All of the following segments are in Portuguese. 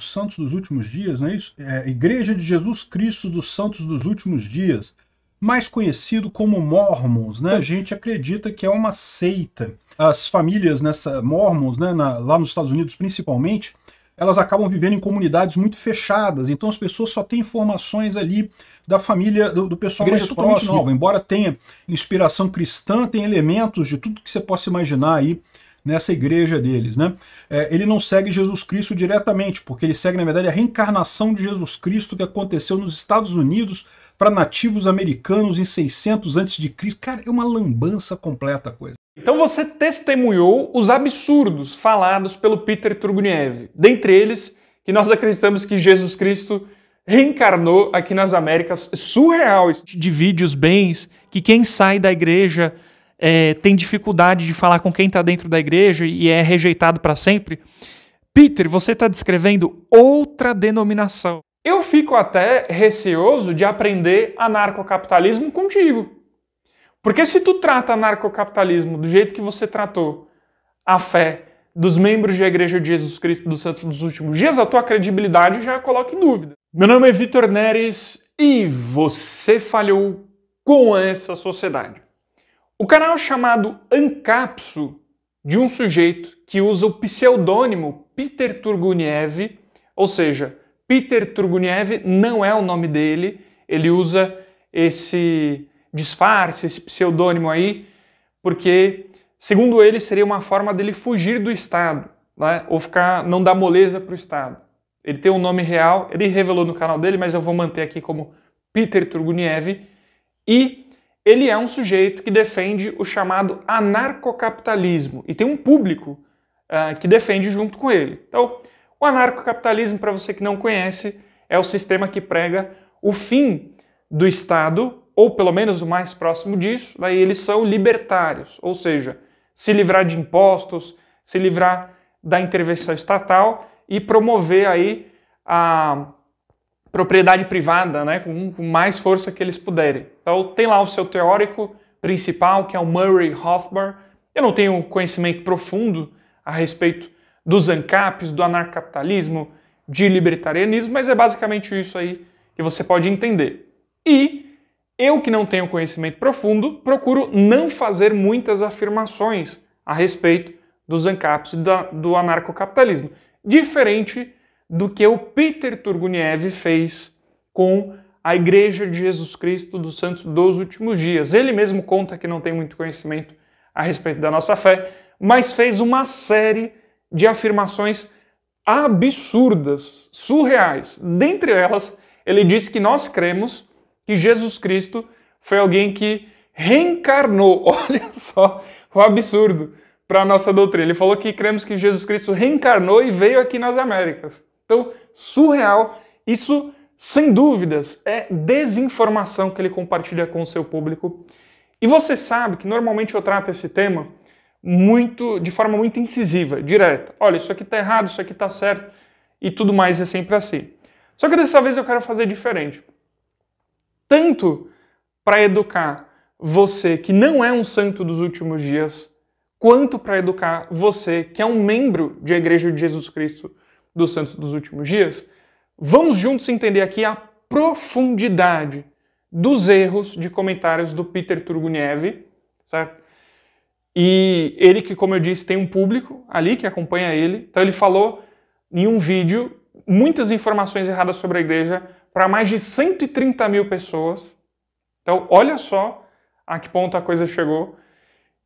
os santos dos últimos dias, não é isso? É, Igreja de Jesus Cristo dos Santos dos Últimos Dias, mais conhecido como Mormons, né? A gente acredita que é uma seita. As famílias nessa Mormons, né, na, lá nos Estados Unidos principalmente, elas acabam vivendo em comunidades muito fechadas, então as pessoas só têm informações ali da família, do, do pessoal mais é próximo. Nova, embora tenha inspiração cristã, tem elementos de tudo que você possa imaginar aí nessa igreja deles. Né? É, ele não segue Jesus Cristo diretamente, porque ele segue, na verdade, a reencarnação de Jesus Cristo que aconteceu nos Estados Unidos para nativos americanos em 600 a.C. Cara, é uma lambança completa a coisa. Então você testemunhou os absurdos falados pelo Peter Turguniev, dentre eles que nós acreditamos que Jesus Cristo reencarnou aqui nas Américas, surreal divide os bens que quem sai da igreja é, tem dificuldade de falar com quem está dentro da igreja e é rejeitado para sempre. Peter, você está descrevendo outra denominação. Eu fico até receoso de aprender anarcocapitalismo contigo. Porque se tu trata anarcocapitalismo do jeito que você tratou a fé dos membros da Igreja de Jesus Cristo dos Santos dos Últimos Dias, a tua credibilidade já coloca em dúvida. Meu nome é Vitor Neres e você falhou com essa sociedade. O canal é chamado Ancapso de um sujeito que usa o pseudônimo Peter Turguniev, ou seja, Peter Turguniev não é o nome dele, ele usa esse disfarce, esse pseudônimo aí, porque, segundo ele, seria uma forma dele fugir do Estado, né? ou ficar, não dar moleza para o Estado. Ele tem um nome real, ele revelou no canal dele, mas eu vou manter aqui como Peter Turguniev, e ele é um sujeito que defende o chamado anarcocapitalismo e tem um público uh, que defende junto com ele. Então, o anarcocapitalismo, para você que não conhece, é o sistema que prega o fim do Estado, ou pelo menos o mais próximo disso, daí eles são libertários, ou seja, se livrar de impostos, se livrar da intervenção estatal e promover aí a propriedade privada né, com mais força que eles puderem. Então tem lá o seu teórico principal, que é o Murray Hofbauer. Eu não tenho conhecimento profundo a respeito dos ANCAPs, do anarcapitalismo, de libertarianismo, mas é basicamente isso aí que você pode entender. E eu que não tenho conhecimento profundo, procuro não fazer muitas afirmações a respeito dos ANCAPs e do anarcocapitalismo, diferente do que o Peter Turguniev fez com a Igreja de Jesus Cristo dos Santos dos Últimos Dias. Ele mesmo conta que não tem muito conhecimento a respeito da nossa fé, mas fez uma série de afirmações absurdas, surreais. Dentre elas, ele diz que nós cremos que Jesus Cristo foi alguém que reencarnou. Olha só o absurdo para a nossa doutrina. Ele falou que cremos que Jesus Cristo reencarnou e veio aqui nas Américas. Então, surreal. Isso sem dúvidas, é desinformação que ele compartilha com o seu público. E você sabe que normalmente eu trato esse tema muito de forma muito incisiva, direta. Olha, isso aqui está errado, isso aqui está certo e tudo mais é sempre assim. Só que dessa vez eu quero fazer diferente. Tanto para educar você que não é um santo dos últimos dias, quanto para educar você que é um membro de Igreja de Jesus Cristo dos Santos dos Últimos Dias, Vamos juntos entender aqui a profundidade dos erros de comentários do Peter Turguniev, certo? E ele que, como eu disse, tem um público ali que acompanha ele. Então ele falou em um vídeo muitas informações erradas sobre a igreja para mais de 130 mil pessoas. Então olha só a que ponto a coisa chegou.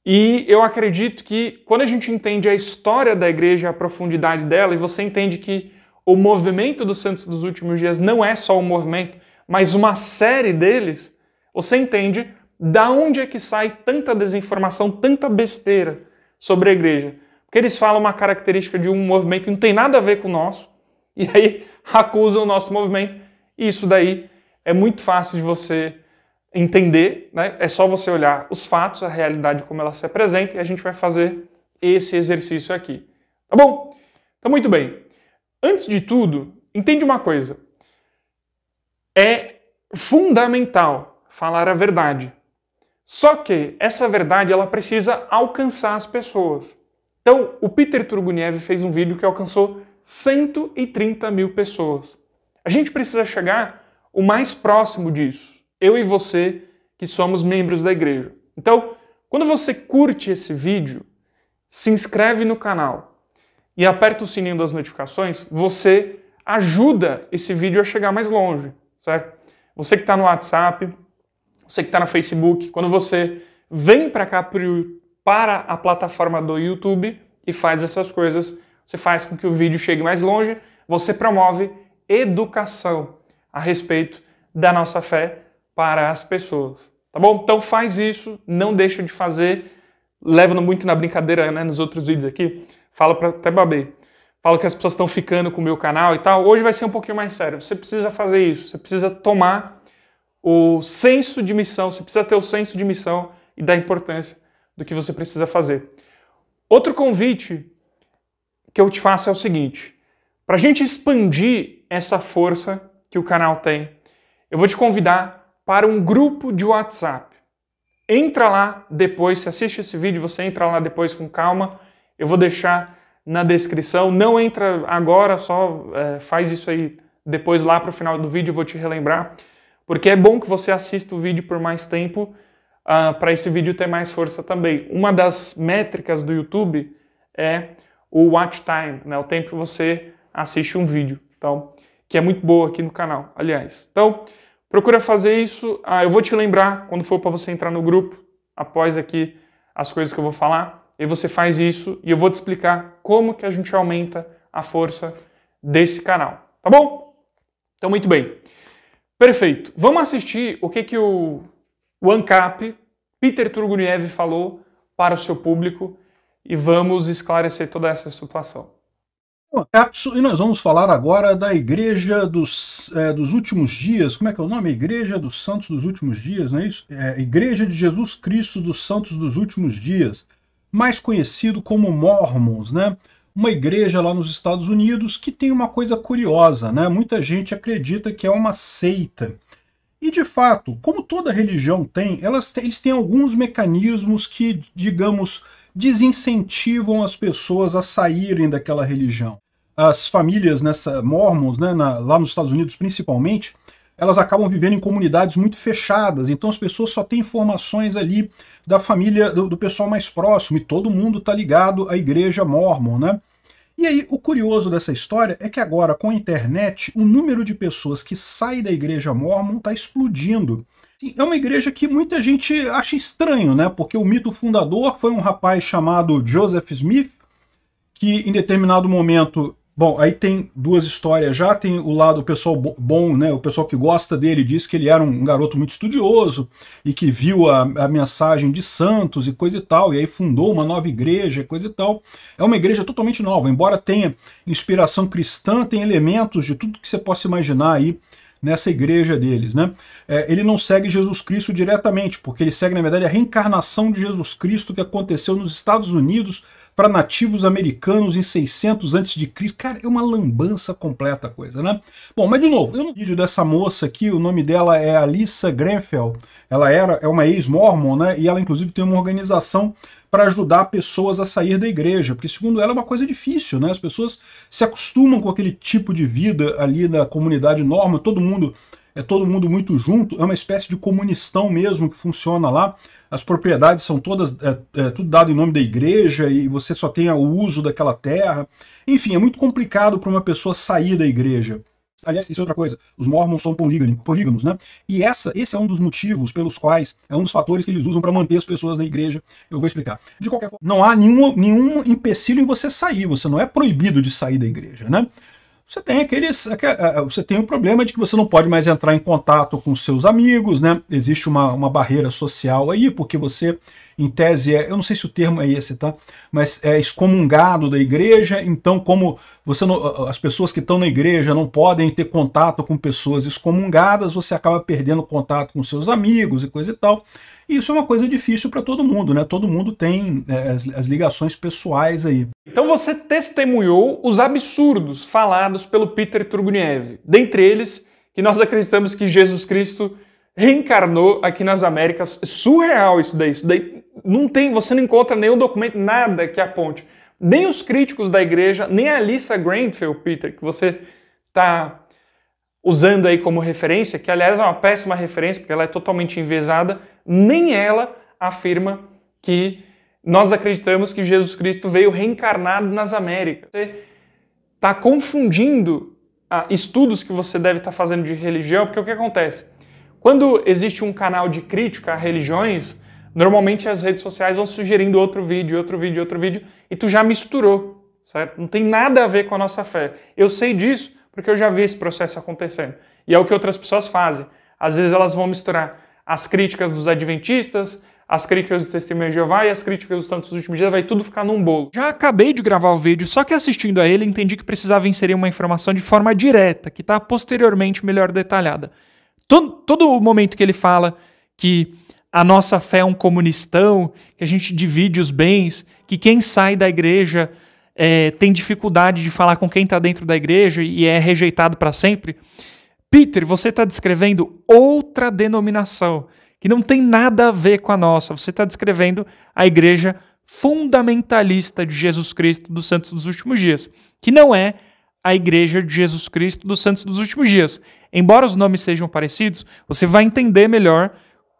E eu acredito que quando a gente entende a história da igreja, a profundidade dela, e você entende que o movimento dos santos dos últimos dias não é só um movimento, mas uma série deles. Você entende da onde é que sai tanta desinformação, tanta besteira sobre a igreja? Porque eles falam uma característica de um movimento que não tem nada a ver com o nosso, e aí acusam o nosso movimento. E isso daí é muito fácil de você entender, né? é só você olhar os fatos, a realidade como ela se apresenta, e a gente vai fazer esse exercício aqui. Tá bom? Então, muito bem. Antes de tudo, entende uma coisa. É fundamental falar a verdade. Só que essa verdade ela precisa alcançar as pessoas. Então, o Peter Turguniev fez um vídeo que alcançou 130 mil pessoas. A gente precisa chegar o mais próximo disso. Eu e você que somos membros da igreja. Então, quando você curte esse vídeo, se inscreve no canal, e aperta o sininho das notificações, você ajuda esse vídeo a chegar mais longe, certo? Você que está no WhatsApp, você que está no Facebook, quando você vem para cá para a plataforma do YouTube e faz essas coisas, você faz com que o vídeo chegue mais longe, você promove educação a respeito da nossa fé para as pessoas, tá bom? Então faz isso, não deixa de fazer, levando muito na brincadeira, né, nos outros vídeos aqui, Falo para até babê Falo que as pessoas estão ficando com o meu canal e tal. Hoje vai ser um pouquinho mais sério. Você precisa fazer isso. Você precisa tomar o senso de missão. Você precisa ter o senso de missão e da importância do que você precisa fazer. Outro convite que eu te faço é o seguinte: para a gente expandir essa força que o canal tem, eu vou te convidar para um grupo de WhatsApp. Entra lá depois, se assiste esse vídeo, você entra lá depois com calma eu vou deixar na descrição. Não entra agora, só é, faz isso aí depois lá para o final do vídeo, eu vou te relembrar. Porque é bom que você assista o vídeo por mais tempo uh, ah, para esse vídeo ter mais força também. Uma das métricas do YouTube é o watch time, né, o tempo que você assiste um vídeo, então, que é muito boa aqui no canal, aliás. Então, procura fazer isso. Uh, eu vou te lembrar quando for para você entrar no grupo, após aqui as coisas que eu vou falar e você faz isso e eu vou te explicar como que a gente aumenta a força desse canal, tá bom? Então muito bem. Perfeito. Vamos assistir o que que o, o ANCAP, Peter Turguniev falou para o seu público e vamos esclarecer toda essa situação. E nós vamos falar agora da Igreja dos, é, dos Últimos Dias. Como é que é o nome? Igreja dos Santos dos Últimos Dias, não é isso? É, Igreja de Jesus Cristo dos Santos dos Últimos Dias mais conhecido como Mormons, né? uma igreja lá nos Estados Unidos que tem uma coisa curiosa, né? Muita gente acredita que é uma seita. E de fato, como toda religião tem, elas têm, eles têm alguns mecanismos que, digamos, desincentivam as pessoas a saírem daquela religião. As famílias nessa mormons, né, na, lá nos Estados Unidos principalmente, elas acabam vivendo em comunidades muito fechadas, então as pessoas só têm informações ali da família, do, do pessoal mais próximo, e todo mundo está ligado à igreja mormon, né? E aí, o curioso dessa história é que agora, com a internet, o número de pessoas que sai da igreja mormon está explodindo. É uma igreja que muita gente acha estranho, né? Porque o mito fundador foi um rapaz chamado Joseph Smith, que em determinado momento Bom, aí tem duas histórias já, tem o lado o pessoal bom, né, o pessoal que gosta dele diz que ele era um garoto muito estudioso e que viu a, a mensagem de santos e coisa e tal, e aí fundou uma nova igreja e coisa e tal. É uma igreja totalmente nova, embora tenha inspiração cristã, tem elementos de tudo que você possa imaginar aí nessa igreja deles. Né? É, ele não segue Jesus Cristo diretamente, porque ele segue, na verdade, a reencarnação de Jesus Cristo que aconteceu nos Estados Unidos para nativos americanos em 600 a.C. Cara, é uma lambança completa a coisa, né? Bom, mas de novo, eu no vídeo dessa moça aqui, o nome dela é Alissa Grenfell, ela era, é uma ex-mormon, né? E ela inclusive tem uma organização para ajudar pessoas a sair da igreja, porque segundo ela é uma coisa difícil, né? As pessoas se acostumam com aquele tipo de vida ali na comunidade norma, todo mundo é todo mundo muito junto, é uma espécie de comunistão mesmo que funciona lá. As propriedades são todas, é, é, tudo dado em nome da igreja e você só tem o uso daquela terra. Enfim, é muito complicado para uma pessoa sair da igreja. Aliás, isso é outra coisa. Os mormons são polígamos, né? E essa, esse é um dos motivos pelos quais, é um dos fatores que eles usam para manter as pessoas na igreja. Eu vou explicar. De qualquer forma, não há nenhum, nenhum empecilho em você sair. Você não é proibido de sair da igreja, né? você tem aqueles. Você tem o problema de que você não pode mais entrar em contato com seus amigos, né? Existe uma, uma barreira social aí, porque você, em tese, é, eu não sei se o termo é esse, tá? Mas é excomungado da igreja, então, como você não, as pessoas que estão na igreja não podem ter contato com pessoas excomungadas, você acaba perdendo contato com seus amigos e coisa e tal. E isso é uma coisa difícil para todo mundo, né? Todo mundo tem é, as, as ligações pessoais aí. Então você testemunhou os absurdos falados pelo Peter Turguniev, dentre eles que nós acreditamos que Jesus Cristo reencarnou aqui nas Américas. É surreal isso daí. Isso daí não tem, você não encontra nenhum documento, nada que aponte. Nem os críticos da igreja, nem a Lisa Grenfell, Peter, que você está usando aí como referência, que aliás é uma péssima referência, porque ela é totalmente envezada, nem ela afirma que nós acreditamos que Jesus Cristo veio reencarnado nas Américas. Você está confundindo ah, estudos que você deve estar tá fazendo de religião, porque o que acontece? Quando existe um canal de crítica a religiões, normalmente as redes sociais vão sugerindo outro vídeo, outro vídeo, outro vídeo, e tu já misturou, certo? Não tem nada a ver com a nossa fé. Eu sei disso porque eu já vi esse processo acontecendo. E é o que outras pessoas fazem. Às vezes elas vão misturar as críticas dos adventistas, as críticas do Testemunho de Jeová e as críticas dos Santos dos Últimos Dias, vai tudo ficar num bolo. Já acabei de gravar o vídeo, só que assistindo a ele entendi que precisava inserir uma informação de forma direta, que está posteriormente melhor detalhada. Todo, todo o momento que ele fala que a nossa fé é um comunistão, que a gente divide os bens, que quem sai da igreja é, tem dificuldade de falar com quem está dentro da igreja e é rejeitado para sempre. Peter, você está descrevendo outra denominação que não tem nada a ver com a nossa. Você está descrevendo a igreja fundamentalista de Jesus Cristo dos Santos dos Últimos Dias, que não é a Igreja de Jesus Cristo dos Santos dos Últimos Dias. Embora os nomes sejam parecidos, você vai entender melhor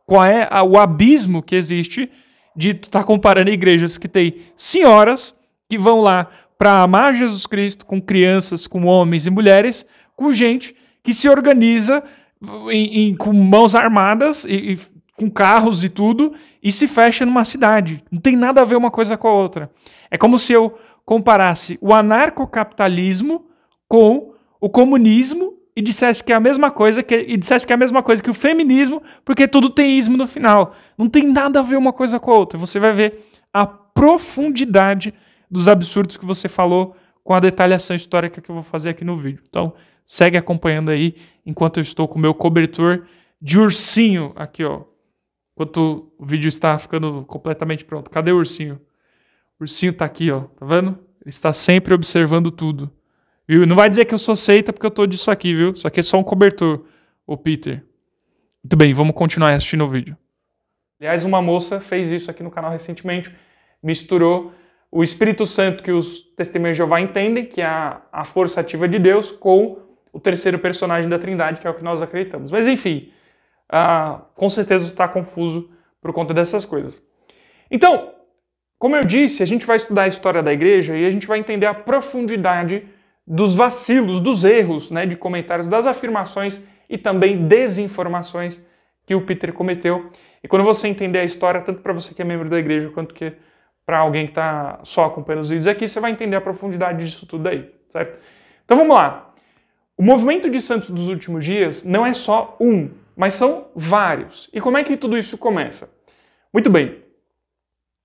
qual é o abismo que existe de estar tá comparando igrejas que tem senhoras que vão lá para amar Jesus Cristo com crianças, com homens e mulheres, com gente que se organiza em, em, com mãos armadas e, e com carros e tudo e se fecha numa cidade. Não tem nada a ver uma coisa com a outra. É como se eu comparasse o anarcocapitalismo com o comunismo e dissesse que é a mesma coisa que, e dissesse que é a mesma coisa que o feminismo, porque tudo tem ismo no final. Não tem nada a ver uma coisa com a outra. Você vai ver a profundidade dos absurdos que você falou com a detalhação histórica que eu vou fazer aqui no vídeo. Então, Segue acompanhando aí enquanto eu estou com o meu cobertor de ursinho aqui, ó. Enquanto o vídeo está ficando completamente pronto. Cadê o ursinho? O ursinho tá aqui, ó. Tá vendo? Ele está sempre observando tudo. Viu? Não vai dizer que eu sou seita porque eu tô disso aqui, viu? Isso aqui é só um cobertor, o Peter. Muito bem, vamos continuar assistindo o vídeo. Aliás, uma moça fez isso aqui no canal recentemente, misturou o Espírito Santo que os testemunhos de Jeová entendem, que é a, a força ativa de Deus, com o terceiro personagem da Trindade, que é o que nós acreditamos. Mas enfim, ah, com certeza está confuso por conta dessas coisas. Então, como eu disse, a gente vai estudar a história da igreja e a gente vai entender a profundidade dos vacilos, dos erros né, de comentários, das afirmações e também desinformações que o Peter cometeu. E quando você entender a história, tanto para você que é membro da igreja quanto que para alguém que está só acompanhando os vídeos aqui, você vai entender a profundidade disso tudo aí, certo? Então vamos lá. O movimento de Santos dos últimos dias não é só um, mas são vários. E como é que tudo isso começa? Muito bem.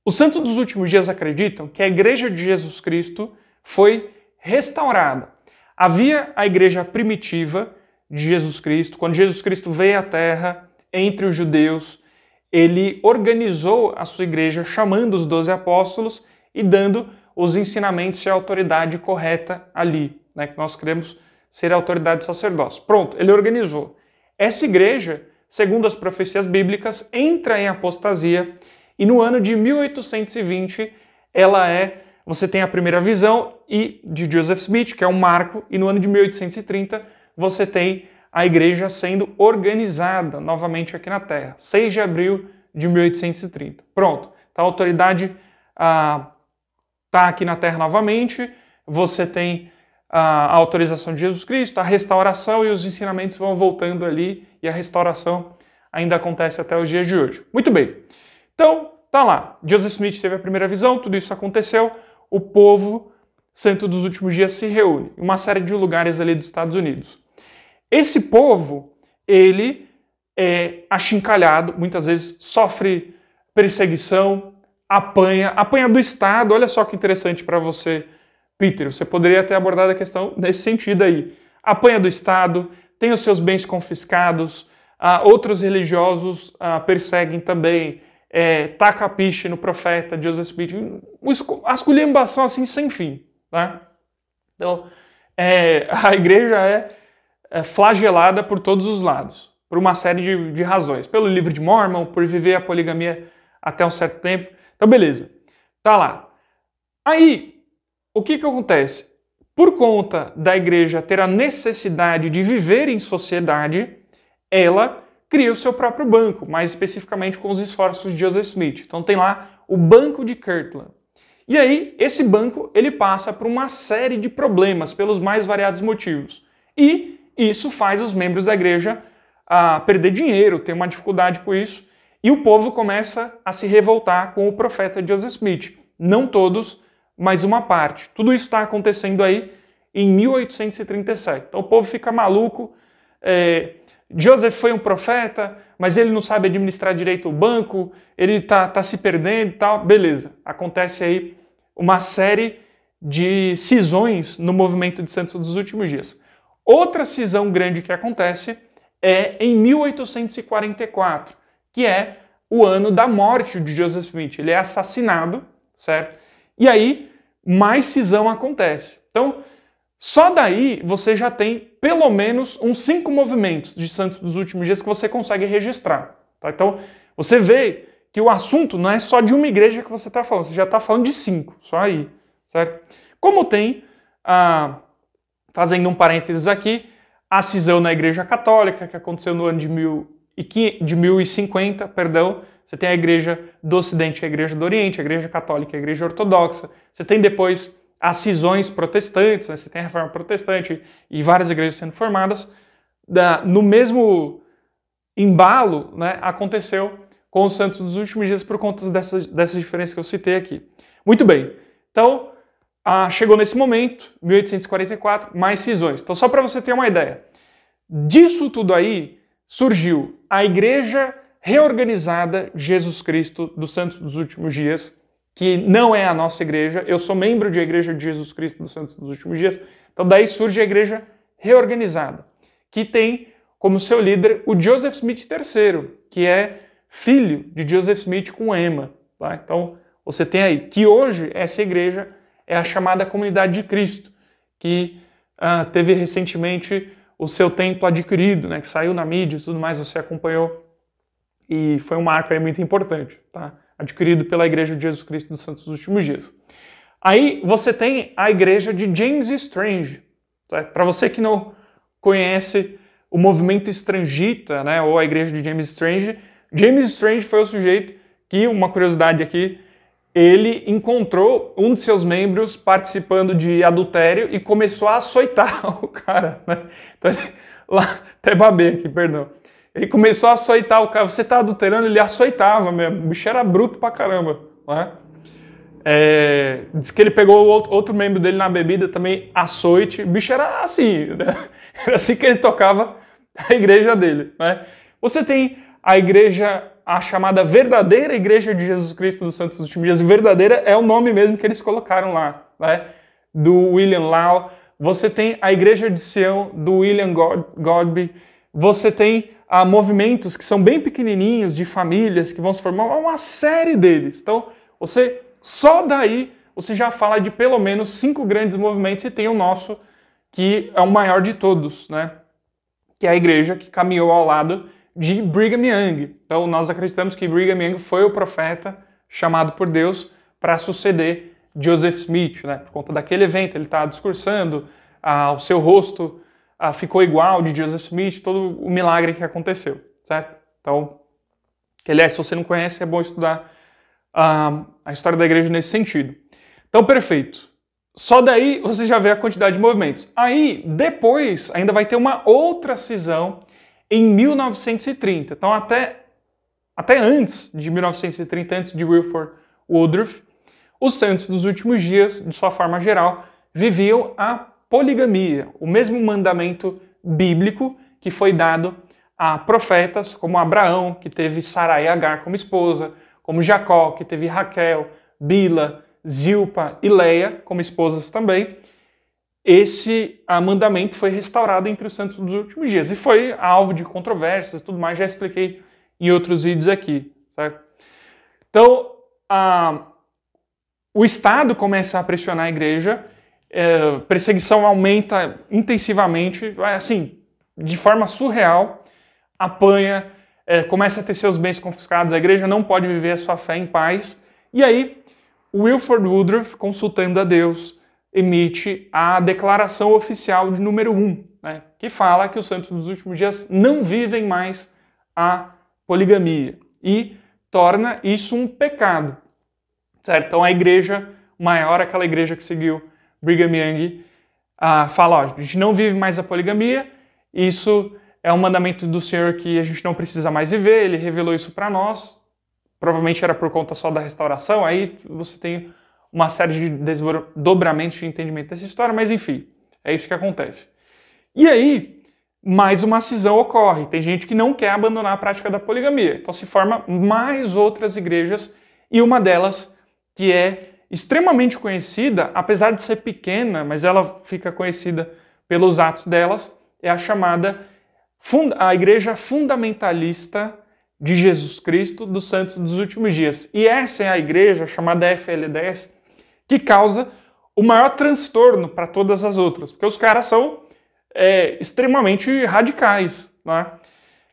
Os santos dos últimos dias acreditam que a igreja de Jesus Cristo foi restaurada. Havia a igreja primitiva de Jesus Cristo, quando Jesus Cristo veio à terra entre os judeus, ele organizou a sua igreja chamando os doze apóstolos e dando os ensinamentos e a autoridade correta ali, né, que nós cremos ser a autoridade de sacerdócio. Pronto, ele organizou. Essa igreja, segundo as profecias bíblicas, entra em apostasia e no ano de 1820 ela é. Você tem a primeira visão e de Joseph Smith, que é um marco, e no ano de 1830 você tem a igreja sendo organizada novamente aqui na Terra, 6 de abril de 1830. Pronto, então a autoridade está ah, tá aqui na Terra novamente, você tem a, a autorização de Jesus Cristo, a restauração e os ensinamentos vão voltando ali e a restauração ainda acontece até os dias de hoje. Muito bem. Então, tá lá. Joseph Smith teve a primeira visão, tudo isso aconteceu, o povo santo dos últimos dias se reúne em uma série de lugares ali dos Estados Unidos. Esse povo, ele é achincalhado, muitas vezes sofre perseguição, apanha, apanha do Estado. Olha só que interessante para você Peter, você poderia ter abordado a questão nesse sentido aí. Apanha do Estado, tem os seus bens confiscados, ah, outros religiosos ah, perseguem também, é, taca a piche no profeta, Joseph Smith, as esculhambação assim sem fim. Tá? Então, é, a igreja é, é, flagelada por todos os lados, por uma série de, de razões. Pelo livro de Mormon, por viver a poligamia até um certo tempo. Então, beleza. Tá lá. Aí, o que, que acontece? Por conta da igreja ter a necessidade de viver em sociedade, ela cria o seu próprio banco, mais especificamente com os esforços de Joseph Smith. Então tem lá o Banco de Kirtland. E aí, esse banco, ele passa por uma série de problemas pelos mais variados motivos. E isso faz os membros da igreja a ah, perder dinheiro, ter uma dificuldade com isso, e o povo começa a se revoltar com o profeta Joseph Smith. Não todos, mais uma parte. Tudo isso está acontecendo aí em 1837. Então o povo fica maluco. É, Joseph foi um profeta, mas ele não sabe administrar direito o banco, ele tá, tá se perdendo e tal. Beleza, acontece aí uma série de cisões no movimento de Santos dos últimos dias. Outra cisão grande que acontece é em 1844, que é o ano da morte de Joseph Smith. Ele é assassinado, certo? E aí mais cisão acontece. Então, só daí você já tem pelo menos uns cinco movimentos de santos dos últimos dias que você consegue registrar. Tá? Então, você vê que o assunto não é só de uma igreja que você está falando, você já está falando de cinco, só aí, certo? Como tem, ah, fazendo um parênteses aqui, a cisão na Igreja Católica, que aconteceu no ano de, mil e de 1050, perdão, você tem a igreja do Ocidente, é a igreja do Oriente, a igreja católica, é a igreja ortodoxa. Você tem depois as cisões protestantes, né? você tem a reforma protestante e várias igrejas sendo formadas. no mesmo embalo, né, aconteceu com os santos dos últimos dias por conta dessas, dessas diferenças que eu citei aqui. Muito bem. Então, ah, chegou nesse momento, 1844, mais cisões. Então, só para você ter uma ideia, disso tudo aí surgiu a Igreja reorganizada Jesus Cristo dos Santos dos Últimos Dias, que não é a nossa igreja. Eu sou membro de Igreja de Jesus Cristo dos Santos dos Últimos Dias. Então daí surge a igreja reorganizada, que tem como seu líder o Joseph Smith III, que é filho de Joseph Smith com Emma. Tá? Então você tem aí que hoje essa igreja é a chamada Comunidade de Cristo, que ah, teve recentemente o seu templo adquirido, né, que saiu na mídia e tudo mais, você acompanhou e foi um marco aí muito importante, tá? adquirido pela Igreja de Jesus Cristo dos Santos dos Últimos Dias. Aí você tem a Igreja de James Strange. Tá? Para você que não conhece o movimento estrangita, né, ou a Igreja de James Strange, James Strange foi o sujeito que, uma curiosidade aqui, ele encontrou um de seus membros participando de adultério e começou a açoitar o cara. Né? Então, lá, até babei aqui, perdão. Ele começou a açoitar o cara. Você tá adulterando? Ele açoitava mesmo. O bicho era bruto pra caramba. Né? É, diz que ele pegou outro, membro dele na bebida também, açoite. O bicho era assim, né? Era assim que ele tocava a igreja dele. Né? Você tem a igreja, a chamada verdadeira igreja de Jesus Cristo dos Santos dos Últimos Dias. Verdadeira é o nome mesmo que eles colocaram lá, né? Do William Lau. Você tem a igreja de Sião, do William God Godby. Você tem a movimentos que são bem pequenininhos, de famílias que vão se formar, uma série deles. Então, você só daí você já fala de pelo menos cinco grandes movimentos e tem o nosso que é o maior de todos, né? Que é a igreja que caminhou ao lado de Brigham Young. Então, nós acreditamos que Brigham Young foi o profeta chamado por Deus para suceder Joseph Smith, né? Por conta daquele evento, ele está discursando, ah, o seu rosto ah, ficou igual de Joseph Smith, todo o milagre que aconteceu, certo? Então, aliás, se você não conhece, é bom estudar ah, a história da igreja nesse sentido. Então, perfeito. Só daí você já vê a quantidade de movimentos. Aí, depois, ainda vai ter uma outra cisão em 1930. Então, até, até antes de 1930, antes de Wilford Woodruff, os santos dos últimos dias, de sua forma geral, viviam a poligamia, o mesmo mandamento bíblico que foi dado a profetas como Abraão, que teve Sarai Agar como esposa, como Jacó, que teve Raquel, Bila, Zilpa e Leia como esposas também. Esse mandamento foi restaurado entre os santos dos últimos dias e foi alvo de controvérsias e tudo mais, já expliquei em outros vídeos aqui, certo? Então, a, o Estado começa a pressionar a igreja é, perseguição aumenta intensivamente, assim, de forma surreal, apanha, é, começa a ter seus bens confiscados, a igreja não pode viver a sua fé em paz. E aí, Wilford Woodruff, consultando a Deus, emite a declaração oficial de número 1, né, que fala que os santos dos últimos dias não vivem mais a poligamia e torna isso um pecado. Certo? Então a igreja maior, aquela igreja que seguiu Brigham Young ah, fala: ó, a gente não vive mais a poligamia, isso é um mandamento do Senhor que a gente não precisa mais viver, ele revelou isso para nós. Provavelmente era por conta só da restauração, aí você tem uma série de desdobramentos de entendimento dessa história, mas enfim, é isso que acontece. E aí, mais uma cisão ocorre. Tem gente que não quer abandonar a prática da poligamia. Então se forma mais outras igrejas e uma delas que é extremamente conhecida, apesar de ser pequena, mas ela fica conhecida pelos atos delas, é a chamada a Igreja Fundamentalista de Jesus Cristo dos Santos dos Últimos Dias. E essa é a igreja chamada FLDS que causa o maior transtorno para todas as outras, porque os caras são é, extremamente radicais, né?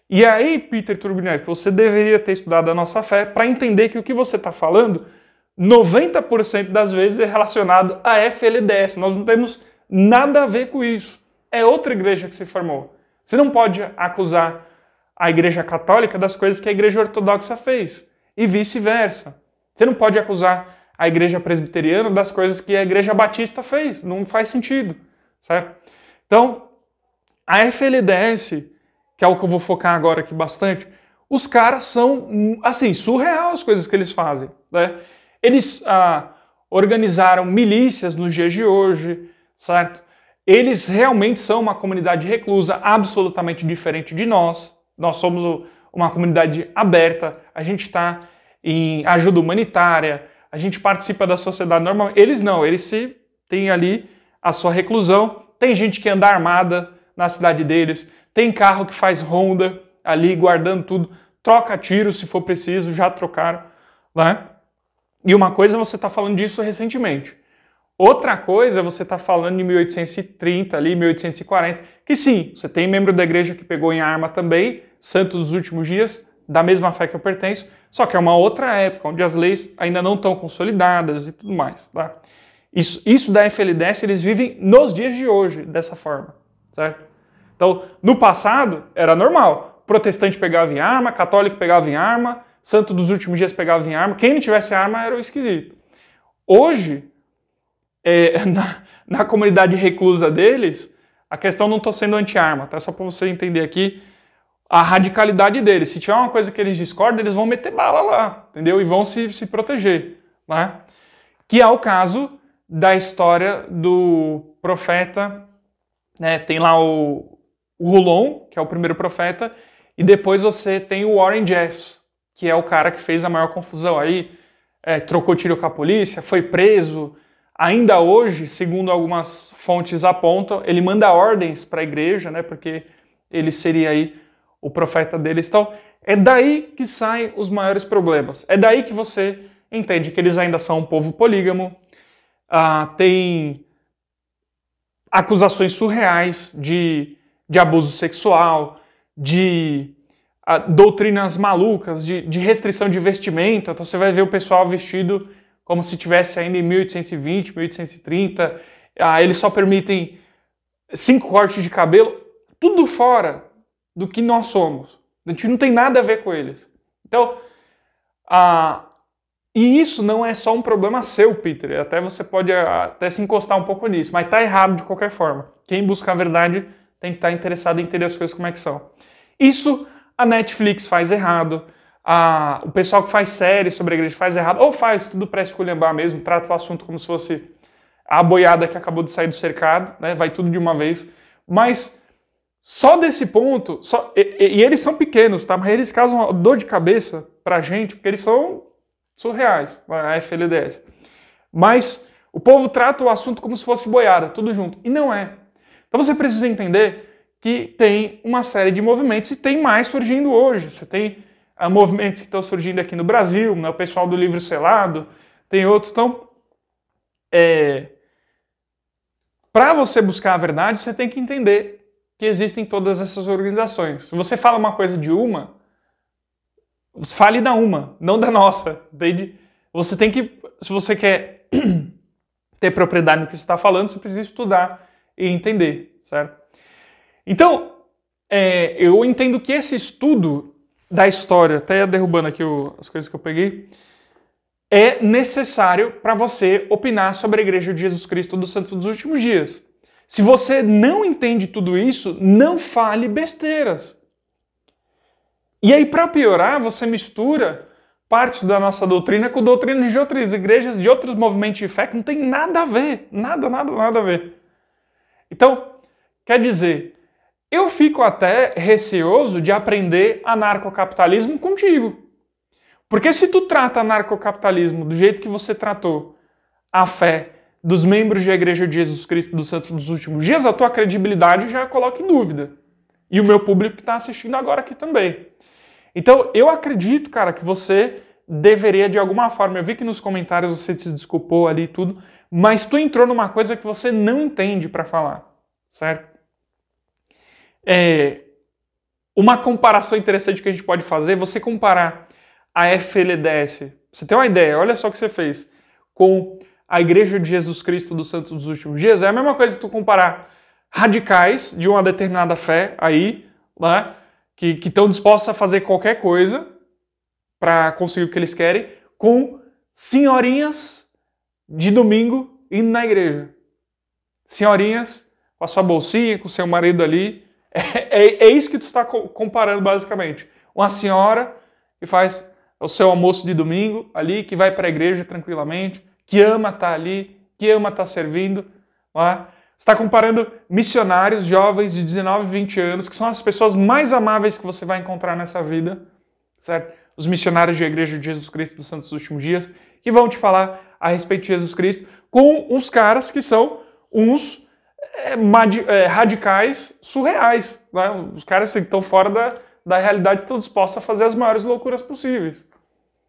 E aí, Peter Turgenev, você deveria ter estudado a nossa fé para entender que o que você está falando 90% das vezes é relacionado à FLDS. Nós não temos nada a ver com isso. É outra igreja que se formou. Você não pode acusar a igreja católica das coisas que a igreja ortodoxa fez e vice-versa. Você não pode acusar a igreja presbiteriana das coisas que a igreja batista fez. Não faz sentido, certo? Então, a FLDS, que é o que eu vou focar agora aqui bastante, os caras são, assim, surreal as coisas que eles fazem, né? Eles ah, organizaram milícias nos dias de hoje, certo? Eles realmente são uma comunidade reclusa absolutamente diferente de nós. Nós somos uma comunidade aberta, a gente está em ajuda humanitária, a gente participa da sociedade normal. Eles não, eles se têm ali a sua reclusão. Tem gente que anda armada na cidade deles, tem carro que faz ronda ali guardando tudo, troca tiro se for preciso, já trocaram, né? E uma coisa é você está falando disso recentemente. Outra coisa é você está falando de 1830 ali, 1840, que sim, você tem membro da igreja que pegou em arma também, santo dos últimos dias, da mesma fé que eu pertenço, só que é uma outra época, onde as leis ainda não estão consolidadas e tudo mais. Tá? Isso, isso da FLDS, eles vivem nos dias de hoje, dessa forma, certo? Então, no passado, era normal. Protestante pegava em arma, católico pegava em arma, santo dos últimos dias pegava em arma. Quem não tivesse arma era o esquisito. Hoje, é, na, na, comunidade reclusa deles, a questão não estou sendo anti-arma, tá? Só para você entender aqui a radicalidade deles. Se tiver uma coisa que eles discordam, eles vão meter bala lá, entendeu? E vão se, se proteger, né? Que é o caso da história do profeta, né? Tem lá o, o Rulon, que é o primeiro profeta, e depois você tem o Warren Jeffs, que é o cara que fez a maior confusão aí, é, trocou tiro com a polícia, foi preso. Ainda hoje, segundo algumas fontes apontam, ele manda ordens para a igreja, né, porque ele seria aí o profeta deles. Então, é daí que saem os maiores problemas. É daí que você entende que eles ainda são um povo polígamo, ah, tem acusações surreais de, de abuso sexual, de a, doutrinas malucas de, de restrição de vestimenta. Então você vai ver o pessoal vestido como se tivesse ainda em 1820, 1830. Ah, eles só permitem cinco cortes de cabelo, tudo fora do que nós somos. A gente não tem nada a ver com eles. Então, ah, e isso não é só um problema seu, Peter. Até você pode ah, até se encostar um pouco nisso, mas tá errado de qualquer forma. Quem busca a verdade tem que estar tá interessado em entender as coisas como é que são. Isso a Netflix faz errado, a, o pessoal que faz séries sobre a igreja faz errado, ou faz tudo para esculhambar mesmo, trata o assunto como se fosse a boiada que acabou de sair do cercado, né? vai tudo de uma vez. Mas só desse ponto, só, e, e, e eles são pequenos, tá? mas eles causam dor de cabeça para a gente, porque eles são surreais, a FLDS. Mas o povo trata o assunto como se fosse boiada, tudo junto. E não é. Então você precisa entender que tem uma série de movimentos e tem mais surgindo hoje. Você tem ah, movimentos que estão surgindo aqui no Brasil, né, o pessoal do livro selado, tem outros. Então, é, para você buscar a verdade, você tem que entender que existem todas essas organizações. Se você fala uma coisa de uma, fale da uma, não da nossa. Entende? Você tem que, se você quer ter propriedade no que você está falando, você precisa estudar e entender, certo? Então, é, eu entendo que esse estudo da história, até derrubando aqui o, as coisas que eu peguei, é necessário para você opinar sobre a Igreja de Jesus Cristo dos Santos dos Últimos Dias. Se você não entende tudo isso, não fale besteiras. E aí, para piorar, você mistura partes da nossa doutrina com doutrinas de outras igrejas, de outros movimentos de fé que não tem nada a ver. Nada, nada, nada a ver. Então, quer dizer, eu fico até receoso de aprender anarcocapitalismo contigo. Porque se tu trata anarcocapitalismo do jeito que você tratou a fé dos membros da Igreja de Jesus Cristo dos Santos dos últimos dias, a tua credibilidade já coloca em dúvida. E o meu público que está assistindo agora aqui também. Então, eu acredito, cara, que você deveria de alguma forma. Eu vi que nos comentários você se desculpou ali e tudo, mas tu entrou numa coisa que você não entende para falar, certo? É, uma comparação interessante que a gente pode fazer, é você comparar a FLDS, você tem uma ideia, olha só o que você fez, com a Igreja de Jesus Cristo dos Santos dos Últimos Dias, é a mesma coisa que tu comparar radicais de uma determinada fé aí, né, que estão dispostos a fazer qualquer coisa para conseguir o que eles querem, com senhorinhas de domingo indo na igreja. Senhorinhas com a sua bolsinha, com o seu marido ali, é, é, é, isso que tu está comparando basicamente. Uma senhora que faz o seu almoço de domingo ali, que vai para a igreja tranquilamente, que ama estar tá ali, que ama estar tá servindo. Lá. É? Você está comparando missionários jovens de 19, 20 anos, que são as pessoas mais amáveis que você vai encontrar nessa vida, certo? Os missionários da Igreja de Jesus Cristo dos Santos dos Últimos Dias, que vão te falar a respeito de Jesus Cristo, com uns caras que são uns é, é, radicais surreais. Né? Os caras assim, estão fora da, da realidade, estão dispostos a fazer as maiores loucuras possíveis.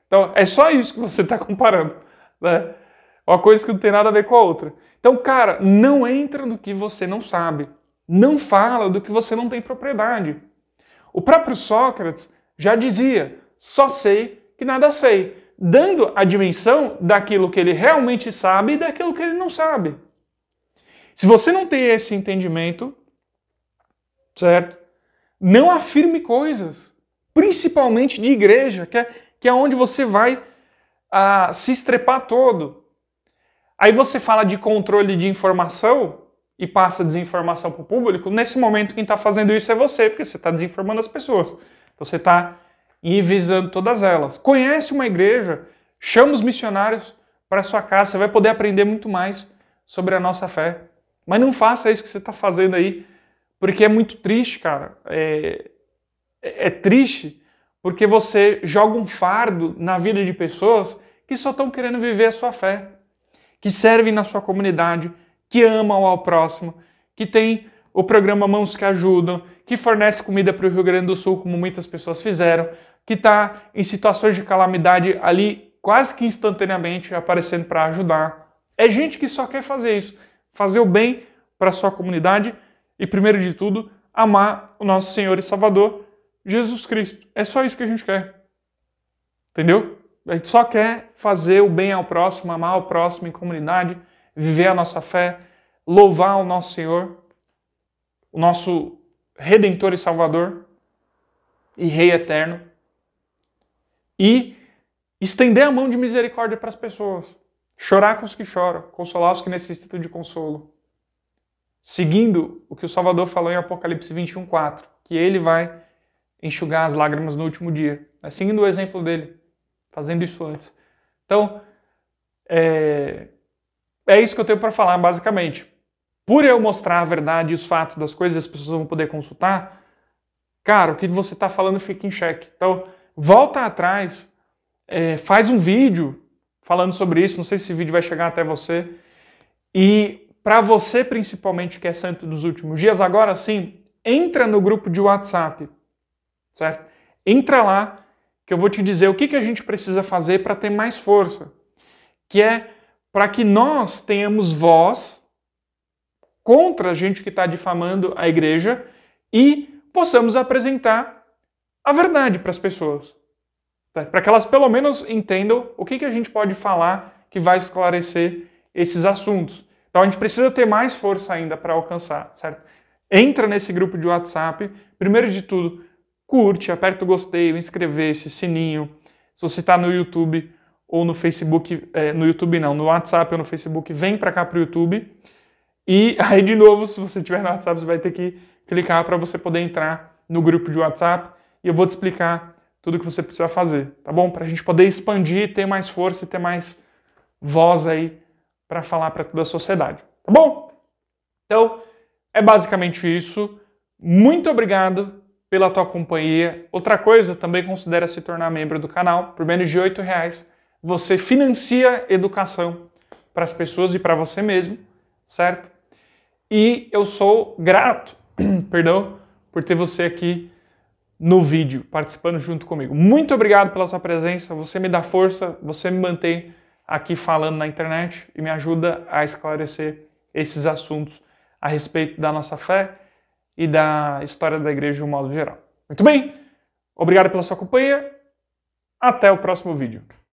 Então, é só isso que você está comparando. Né? É uma coisa que não tem nada a ver com a outra. Então, cara, não entra no que você não sabe. Não fala do que você não tem propriedade. O próprio Sócrates já dizia: só sei que nada sei, dando a dimensão daquilo que ele realmente sabe e daquilo que ele não sabe. Se você não tem esse entendimento, certo? Não afirme coisas, principalmente de igreja, que é, que é onde você vai ah, se estrepar todo. Aí você fala de controle de informação e passa desinformação para o público. Nesse momento, quem está fazendo isso é você, porque você está desinformando as pessoas. Então você está visando todas elas. Conhece uma igreja, chama os missionários para sua casa, você vai poder aprender muito mais sobre a nossa fé. Mas não faça isso que você está fazendo aí, porque é muito triste, cara. É, é, é triste porque você joga um fardo na vida de pessoas que só estão querendo viver a sua fé, que servem na sua comunidade, que amam ao próximo, que tem o programa Mãos que Ajudam, que fornece comida para o Rio Grande do Sul, como muitas pessoas fizeram, que está em situações de calamidade ali quase que instantaneamente aparecendo para ajudar. É gente que só quer fazer isso fazer o bem para a sua comunidade e, primeiro de tudo, amar o nosso Senhor e Salvador, Jesus Cristo. É só isso que a gente quer. Entendeu? A gente só quer fazer o bem ao próximo, amar o próximo em comunidade, viver a nossa fé, louvar o nosso Senhor, o nosso Redentor e Salvador e Rei Eterno. E estender a mão de misericórdia para as pessoas chorar com os que choram, consolar os que necessitam de consolo. Seguindo o que o Salvador falou em Apocalipse 21:4, que ele vai enxugar as lágrimas no último dia, né? seguindo o exemplo dele, fazendo isso antes. Então, é, é isso que eu tenho para falar, basicamente. Por eu mostrar a verdade e os fatos das coisas, as pessoas vão poder consultar. Cara, o que você está falando fica em xeque. Então, volta atrás, é, faz um vídeo, falando sobre isso. Não sei se esse vídeo vai chegar até você. E para você, principalmente, que é santo dos últimos dias, agora sim, entra no grupo de WhatsApp, certo? Entra lá que eu vou te dizer o que, que a gente precisa fazer para ter mais força, que é para que nós tenhamos voz contra a gente que está difamando a igreja e possamos apresentar a verdade para as pessoas. Tá? para que elas pelo menos entendam o que, que a gente pode falar que vai esclarecer esses assuntos. Então a gente precisa ter mais força ainda para alcançar, certo? Entra nesse grupo de WhatsApp, primeiro de tudo, curte, aperta o gostei, inscrever-se, sininho. Se você está no YouTube ou no Facebook, é, no YouTube não, no WhatsApp ou no Facebook, vem para cá para o YouTube. E aí, de novo, se você estiver no WhatsApp, você vai ter que clicar para você poder entrar no grupo de WhatsApp. E eu vou te explicar tudo que você precisa fazer, tá bom? Para a gente poder expandir, ter mais força e ter mais voz aí para falar para toda a sociedade, tá bom? Então, é basicamente isso. Muito obrigado pela tua companhia. Outra coisa, também considera se tornar membro do canal. Por menos de R$ reais, você financia educação para as pessoas e para você mesmo, certo? E eu sou grato, perdão, por ter você aqui no vídeo, participando junto comigo. Muito obrigado pela sua presença, você me dá força, você me mantém aqui falando na internet e me ajuda a esclarecer esses assuntos a respeito da nossa fé e da história da igreja de um modo geral. Muito bem, obrigado pela sua companhia, até o próximo vídeo.